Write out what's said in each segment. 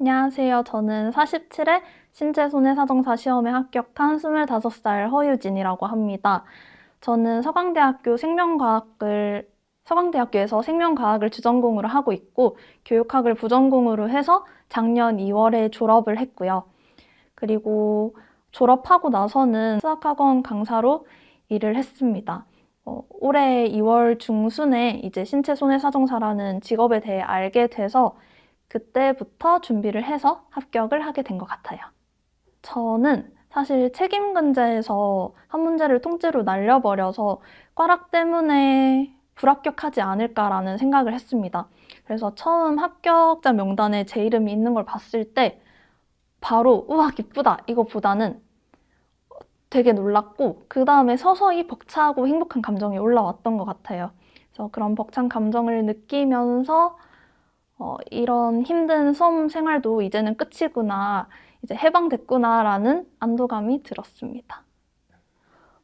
안녕하세요. 저는 47회 신체 손해사정사 시험에 합격한 25살 허유진이라고 합니다. 저는 서강대학교 생명과학을 서강대학교에서 생명과학을 주전공으로 하고 있고 교육학을 부전공으로 해서 작년 2월에 졸업을 했고요. 그리고 졸업하고 나서는 수학학원 강사로 일을 했습니다. 어, 올해 2월 중순에 이제 신체 손해사정사라는 직업에 대해 알게 돼서 그때부터 준비를 해서 합격을 하게 된 것 같아요. 저는 사실 책임근제에서 한 문제를 통째로 날려버려서 꽈락 때문에 불합격하지 않을까라는 생각을 했습니다. 그래서 처음 합격자 명단에 제 이름이 있는 걸 봤을 때 바로 우와 기쁘다 이거보다는 되게 놀랐고 그 다음에 서서히 벅차고 행복한 감정이 올라왔던 것 같아요. 그래서 그런 벅찬 감정을 느끼면서 어, 이런 힘든 수험 생활도 이제는 끝이구나, 이제 해방됐구나라는 안도감이 들었습니다.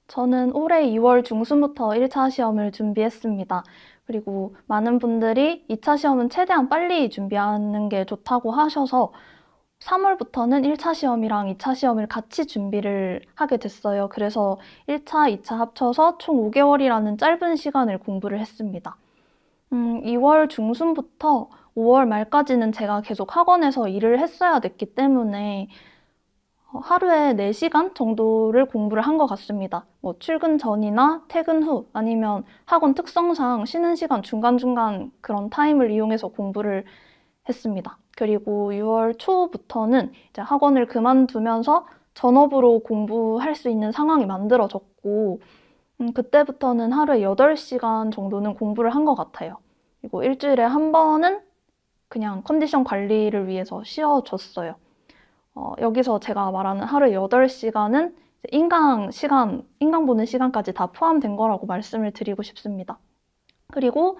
저는 올해 2월 중순부터 1차 시험을 준비했습니다. 그리고 많은 분들이 2차 시험은 최대한 빨리 준비하는 게 좋다고 하셔서 3월부터는 1차 시험이랑 2차 시험을 같이 준비를 하게 됐어요. 그래서 1차, 2차 합쳐서 총 5개월이라는 짧은 시간을 공부를 했습니다. 음, 2월 중순부터 5월 말까지는 제가 계속 학원에서 일을 했어야 됐기 때문에 하루에 4시간 정도를 공부를 한 것 같습니다. 뭐 출근 전이나 퇴근 후 아니면 학원 특성상 쉬는 시간 중간중간 그런 타임을 이용해서 공부를 했습니다. 그리고 6월 초부터는 이제 학원을 그만두면서 전업으로 공부할 수 있는 상황이 만들어졌고 음, 그때부터는 하루에 8시간 정도는 공부를 한 것 같아요. 그리고 일주일에 한 번은 그냥 컨디션 관리를 위해서 쉬어줬어요. 어, 여기서 제가 말하는 하루 8시간은 인강 시간, 인강 보는 시간까지 다 포함된 거라고 말씀을 드리고 싶습니다. 그리고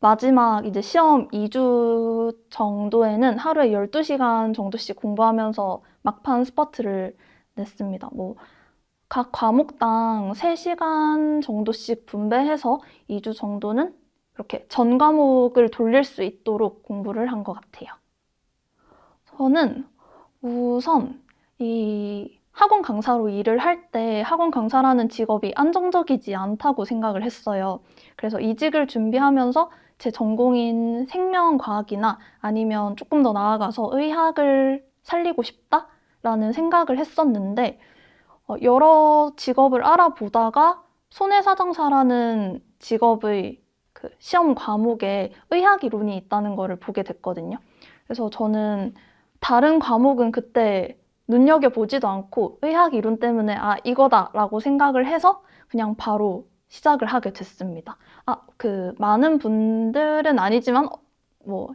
마지막 이제 시험 2주 정도에는 하루에 12시간 정도씩 공부하면서 막판 스퍼트를 냈습니다. 뭐, 각 과목당 3시간 정도씩 분배해서 2주 정도는 이렇게 전 과목을 돌릴 수 있도록 공부를 한 것 같아요. 저는 우선 이 학원 강사로 일을 할 때 학원 강사라는 직업이 안정적이지 않다고 생각을 했어요. 그래서 이직을 준비하면서 제 전공인 생명과학이나 아니면 조금 더 나아가서 의학을 살리고 싶다라는 생각을 했었는데 어, 여러 직업을 알아보다가 손해사정사라는 직업의 그 시험 과목에 의학 이론이 있다는 거를 보게 됐거든요. 그래서 저는 다른 과목은 그때 눈여겨보지도 않고 의학 이론 때문에 아, 이거다라고 생각을 해서 그냥 바로 시작을 하게 됐습니다. 아, 그 많은 분들은 아니지만 뭐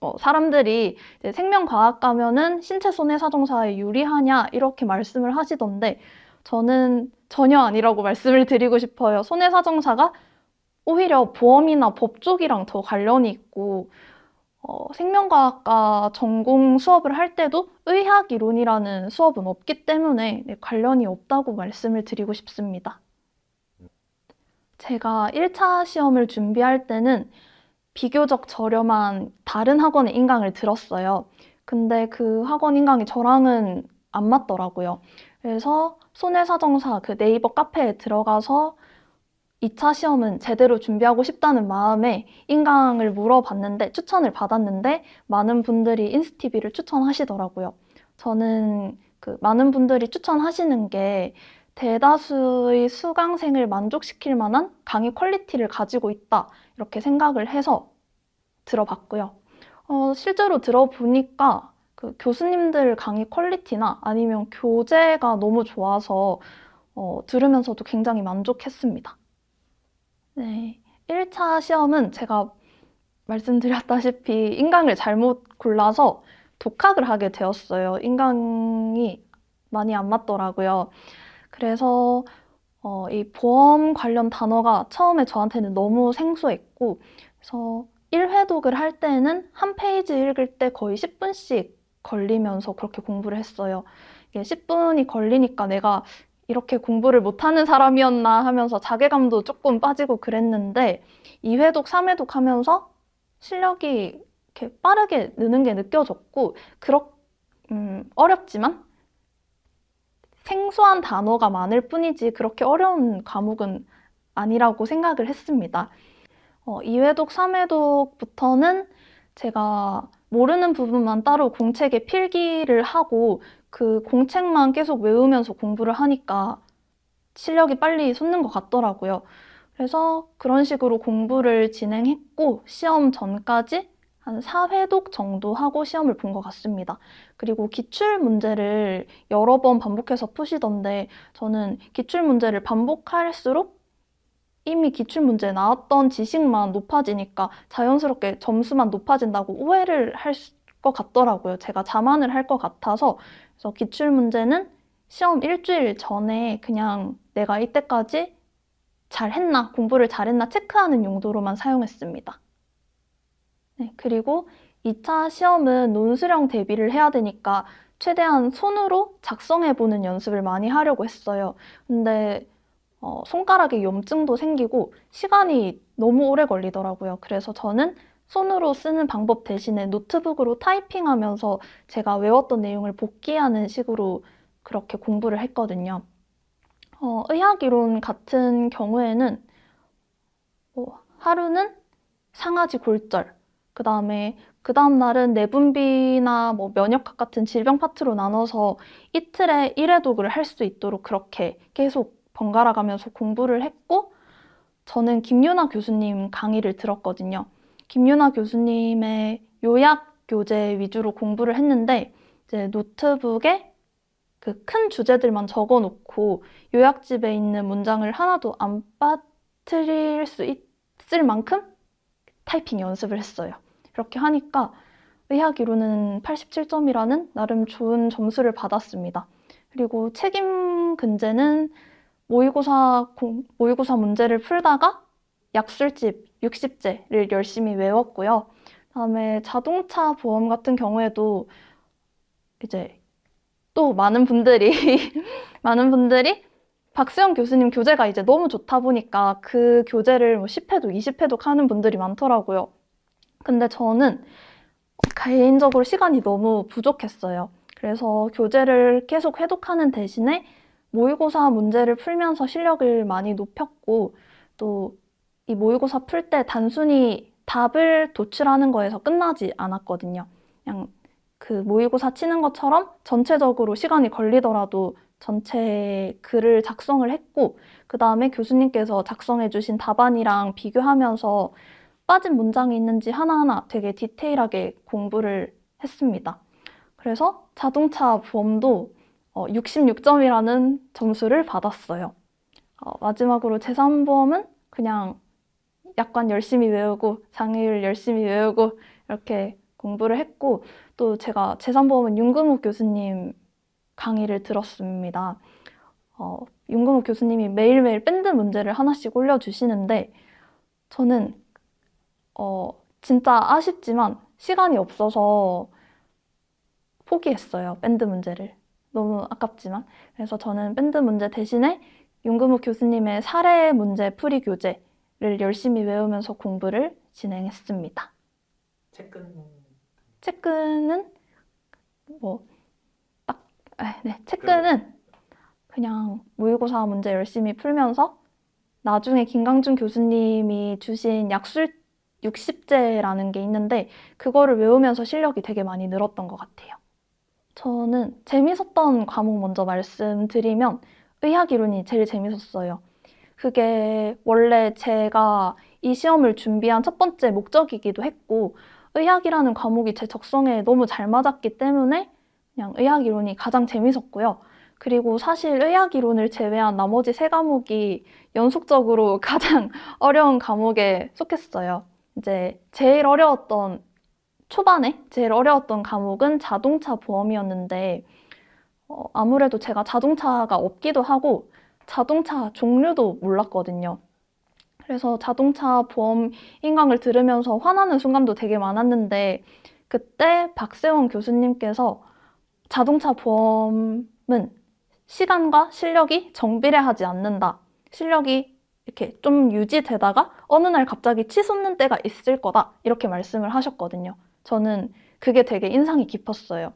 어, 사람들이 생명과학 가면은 신체 손해 사정사에 유리하냐 이렇게 말씀을 하시던데 저는 전혀 아니라고 말씀을 드리고 싶어요. 손해 사정사가 오히려 보험이나 법 쪽이랑 더 관련이 있고 어, 생명과학과 전공 수업을 할 때도 의학 이론이라는 수업은 없기 때문에 네, 관련이 없다고 말씀을 드리고 싶습니다. 제가 1차 시험을 준비할 때는 비교적 저렴한 다른 학원의 인강을 들었어요. 근데 그 학원 인강이 저랑은 안 맞더라고요. 그래서 손해사정사 그 네이버 카페에 들어가서 2차 시험은 제대로 준비하고 싶다는 마음에 인강을 물어봤는데 추천을 받았는데 많은 분들이 인스티비를 추천하시더라고요. 저는 그 많은 분들이 추천하시는 게 대다수의 수강생을 만족시킬 만한 강의 퀄리티를 가지고 있다 이렇게 생각을 해서 들어봤고요. 어, 실제로 들어보니까 그 교수님들 강의 퀄리티나 아니면 교재가 너무 좋아서 어, 들으면서도 굉장히 만족했습니다. 네. 1차 시험은 제가 말씀드렸다시피 인강을 잘못 골라서 독학을 하게 되었어요. 인강이 많이 안 맞더라고요. 그래서 어, 이 보험 관련 단어가 처음에 저한테는 너무 생소했고, 그래서 1회독을 할 때는 한 페이지 읽을 때 거의 10분씩 걸리면서 그렇게 공부를 했어요. 이게 10분이 걸리니까 내가 이렇게 공부를 못하는 사람이었나 하면서 자괴감도 조금 빠지고 그랬는데 2회독, 3회독 하면서 실력이 이렇게 빠르게 느는 게 느껴졌고 그렇, 음, 어렵지만 생소한 단어가 많을 뿐이지 그렇게 어려운 과목은 아니라고 생각을 했습니다. 어, 2회독, 3회독부터는 제가 모르는 부분만 따로 공책에 필기를 하고 그 공책만 계속 외우면서 공부를 하니까 실력이 빨리 솟는 것 같더라고요. 그래서 그런 식으로 공부를 진행했고 시험 전까지 한 4회독 정도 하고 시험을 본 것 같습니다. 그리고 기출 문제를 여러 번 반복해서 푸시던데 저는 기출 문제를 반복할수록 이미 기출 문제에 나왔던 지식만 높아지니까 자연스럽게 점수만 높아진다고 오해를 할 것 같더라고요. 제가 자만을 할 것 같아서 그래서 기출 문제는 시험 일주일 전에 그냥 내가 이때까지 잘했나, 공부를 잘했나 체크하는 용도로만 사용했습니다. 네, 그리고 2차 시험은 논술형 대비를 해야 되니까 최대한 손으로 작성해보는 연습을 많이 하려고 했어요. 근데 어, 손가락에 염증도 생기고 시간이 너무 오래 걸리더라고요. 그래서 저는 손으로 쓰는 방법 대신에 노트북으로 타이핑하면서 제가 외웠던 내용을 복기하는 식으로 그렇게 공부를 했거든요. 어, 의학이론 같은 경우에는 뭐 하루는 상아지 골절, 그 다음에 그 다음 날은 내분비나 뭐 면역학 같은 질병 파트로 나눠서 이틀에 1회독을 할 수 있도록 그렇게 계속 번갈아가면서 공부를 했고 저는 김윤아 교수님 강의를 들었거든요. 김윤아 교수님의 요약 교재 위주로 공부를 했는데 이제 노트북에 그 큰 주제들만 적어 놓고 요약집에 있는 문장을 하나도 안 빠뜨릴 수 있을 만큼 타이핑 연습을 했어요. 그렇게 하니까 의학이론은 87점이라는 나름 좋은 점수를 받았습니다. 그리고 책임 근제는 모의고사, 모의고사 문제를 풀다가 약술집 60제를 열심히 외웠고요. 다음에 자동차 보험 같은 경우에도 이제 또 많은 분들이 많은 분들이 박수영 교수님 교재가 이제 너무 좋다 보니까 그 교재를 뭐 10회도 20회도 하는 분들이 많더라고요. 근데 저는 개인적으로 시간이 너무 부족했어요. 그래서 교재를 계속 해독하는 대신에 모의고사 문제를 풀면서 실력을 많이 높였고 또이 모의고사 풀 때 단순히 답을 도출하는 거에서 끝나지 않았거든요. 그냥 그 모의고사 치는 것처럼 전체적으로 시간이 걸리더라도 전체 글을 작성을 했고 그 다음에 교수님께서 작성해 주신 답안이랑 비교하면서 빠진 문장이 있는지 하나하나 되게 디테일하게 공부를 했습니다. 그래서 자동차 보험도 66점이라는 어, 점수를 받았어요. 어, 마지막으로 재산보험은 그냥 약관 열심히 외우고 장애율 열심히 외우고 이렇게 공부를 했고 또 제가 재산보험은 윤금욱 교수님 강의를 들었습니다. 어, 윤금욱 교수님이 매일매일 밴드 문제를 하나씩 올려주시는데 저는 어, 진짜 아쉽지만 시간이 없어서 포기했어요. 밴드 문제를. 너무 아깝지만. 그래서 저는 밴드 문제 대신에 윤금욱 교수님의 사례 문제 풀이 교재 를 열심히 외우면서 공부를 진행했습니다. 채끈 채끈은 뭐딱 아, 네, 그 채끈은 그냥 모의고사 문제 열심히 풀면서 나중에 김강준 교수님이 주신 약술 60제라는 게 있는데 그거를 외우면서 실력이 되게 많이 늘었던 것 같아요. 저는 재밌었던 과목 먼저 말씀드리면 의학 이론이 제일 재밌었어요. 그게 원래 제가 이 시험을 준비한 첫 번째 목적이기도 했고 의학이라는 과목이 제 적성에 너무 잘 맞았기 때문에 그냥 의학 이론이 가장 재밌었고요. 그리고 사실 의학 이론을 제외한 나머지 세 과목이 연속적으로 가장 어려운 과목에 속했어요. 이제 제일 어려웠던 초반에 제일 어려웠던 과목은 자동차 보험이었는데 어, 아무래도 제가 자동차가 없기도 하고 자동차 종류도 몰랐거든요. 그래서 자동차 보험 인강을 들으면서 화나는 순간도 되게 많았는데 그때 박세원 교수님께서 자동차 보험은 시간과 실력이 정비례하지 않는다. 실력이 이렇게 좀 유지되다가 어느 날 갑자기 치솟는 때가 있을 거다. 이렇게 말씀을 하셨거든요. 저는 그게 되게 인상이 깊었어요.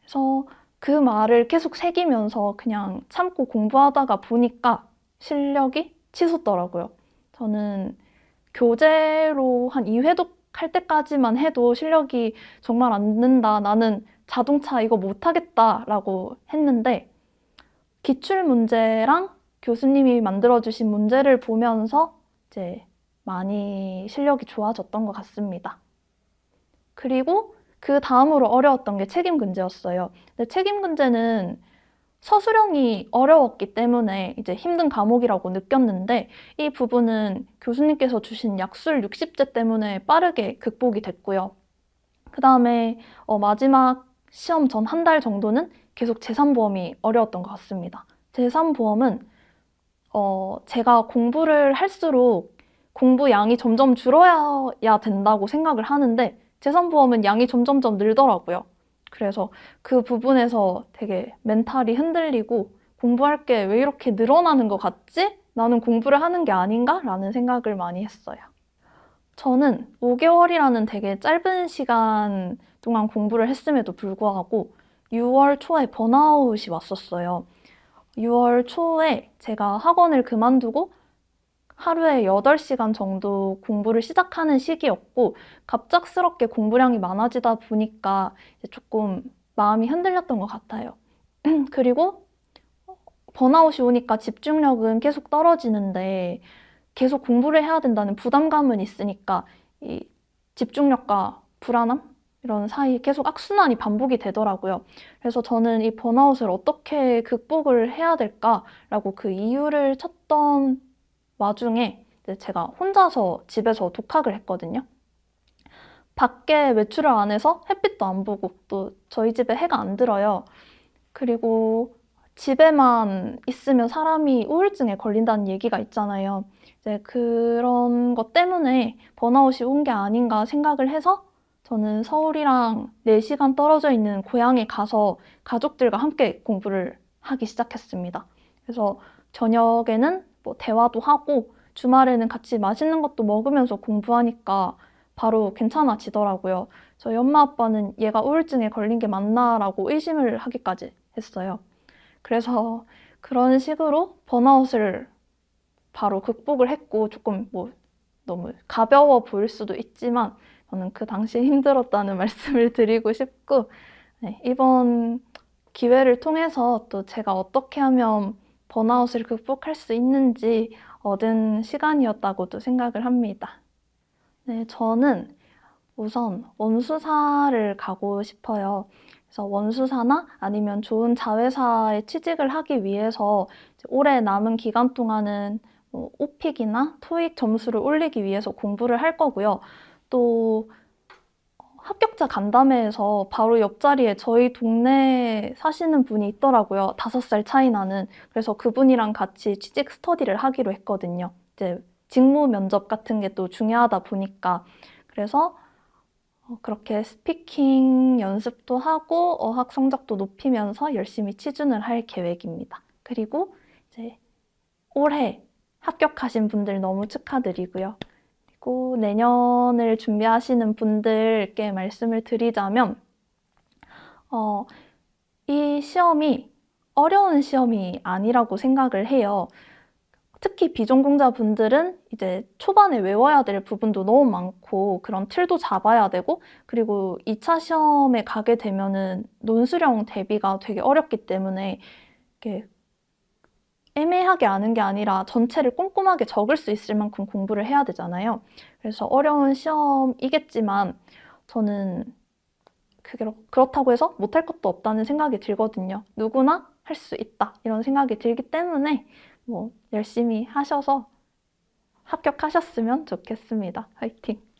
그래서 그 말을 계속 새기면서 그냥 참고 공부하다가 보니까 실력이 치솟더라고요. 저는 교재로 한 2회독 할 때까지만 해도 실력이 정말 안 는다. 나는 자동차 이거 못하겠다. 라고 했는데 기출 문제랑 교수님이 만들어주신 문제를 보면서 이제 많이 실력이 좋아졌던 것 같습니다. 그리고 그 다음으로 어려웠던 게 책임근제였어요. 근데 책임근제는 서술형이 어려웠기 때문에 이제 힘든 과목이라고 느꼈는데 이 부분은 교수님께서 주신 약술 60제 때문에 빠르게 극복이 됐고요. 그 다음에 어, 마지막 시험 전 한 달 정도는 계속 재산보험이 어려웠던 것 같습니다. 재산보험은 어, 제가 공부를 할수록 공부 양이 점점 줄어야 된다고 생각을 하는데 재산보험은 양이 점점점 늘더라고요. 그래서 그 부분에서 되게 멘탈이 흔들리고 공부할 게 왜 이렇게 늘어나는 것 같지? 나는 공부를 하는 게 아닌가? 라는 생각을 많이 했어요. 저는 5개월이라는 되게 짧은 시간 동안 공부를 했음에도 불구하고 6월 초에 번아웃이 왔었어요. 6월 초에 제가 학원을 그만두고 하루에 8시간 정도 공부를 시작하는 시기였고 갑작스럽게 공부량이 많아지다 보니까 조금 마음이 흔들렸던 것 같아요. 그리고 번아웃이 오니까 집중력은 계속 떨어지는데 계속 공부를 해야 된다는 부담감은 있으니까 이 집중력과 불안함 이런 사이 계속 악순환이 반복이 되더라고요. 그래서 저는 이 번아웃을 어떻게 극복을 해야 될까라고 그 이유를 찾던 와중에 제가 혼자서 집에서 독학을 했거든요. 밖에 외출을 안 해서 햇빛도 안 보고 또 저희 집에 해가 안 들어요. 그리고 집에만 있으면 사람이 우울증에 걸린다는 얘기가 있잖아요. 이제 그런 것 때문에 번아웃이 온 게 아닌가 생각을 해서 저는 서울이랑 4시간 떨어져 있는 고향에 가서 가족들과 함께 공부를 하기 시작했습니다. 그래서 저녁에는 뭐 대화도 하고 주말에는 같이 맛있는 것도 먹으면서 공부하니까 바로 괜찮아지더라고요. 저희 엄마 아빠는 얘가 우울증에 걸린 게 맞나라고 의심을 하기까지 했어요. 그래서 그런 식으로 번아웃을 바로 극복을 했고 조금 뭐 너무 가벼워 보일 수도 있지만 저는 그 당시에 힘들었다는 말씀을 드리고 싶고 네, 이번 기회를 통해서 또 제가 어떻게 하면 번아웃을 극복할 수 있는지 얻은 시간이었다고도 생각을 합니다. 네, 저는 우선 원수사를 가고 싶어요. 그래서 원수사나 아니면 좋은 자회사에 취직을 하기 위해서 올해 남은 기간 동안은 뭐 오픽이나 토익 점수를 올리기 위해서 공부를 할 거고요. 또 합격자 간담회에서 바로 옆자리에 저희 동네 에 사시는 분이 있더라고요. 다섯 살 차이 나는. 그래서 그분이랑 같이 취직 스터디를 하기로 했거든요. 이제 직무 면접 같은 게 또 중요하다 보니까. 그래서 어, 그렇게 스피킹 연습도 하고 어학 성적도 높이면서 열심히 취준을 할 계획입니다. 그리고 이제 올해 합격하신 분들 너무 축하드리고요. 내년을 준비하시는 분들께 말씀을 드리자면 어, 이 시험이 어려운 시험이 아니라고 생각을 해요. 특히 비전공자분들은 이제 초반에 외워야 될 부분도 너무 많고 그런 틀도 잡아야 되고 그리고 2차 시험에 가게 되면은 논술형 대비가 되게 어렵기 때문에 이렇게 애매하게 아는 게 아니라 전체를 꼼꼼하게 적을 수 있을 만큼 공부를 해야 되잖아요. 그래서 어려운 시험이겠지만 저는 그렇다고 해서 못할 것도 없다는 생각이 들거든요. 누구나 할 수 있다 이런 생각이 들기 때문에 뭐 열심히 하셔서 합격하셨으면 좋겠습니다. 화이팅!